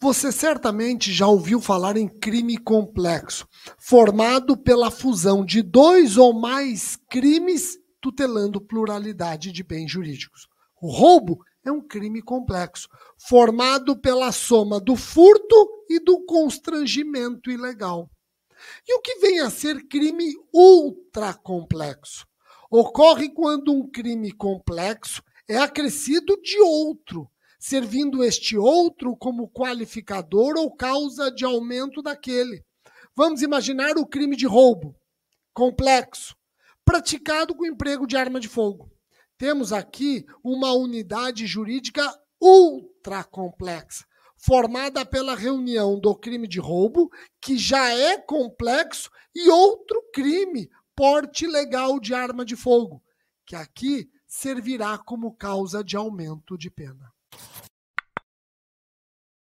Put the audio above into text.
Você certamente já ouviu falar em crime complexo, formado pela fusão de dois ou mais crimes tutelando pluralidade de bens jurídicos. O roubo é um crime complexo, formado pela soma do furto e do constrangimento ilegal. E o que vem a ser crime ultra complexo? Ocorre quando um crime complexo é acrescido de outro, servindo este outro como qualificador ou causa de aumento daquele. Vamos imaginar o crime de roubo complexo, praticado com emprego de arma de fogo. Temos aqui uma unidade jurídica ultra complexa, formada pela reunião do crime de roubo, que já é complexo, e outro crime, porte legal de arma de fogo, que aqui servirá como causa de aumento de pena.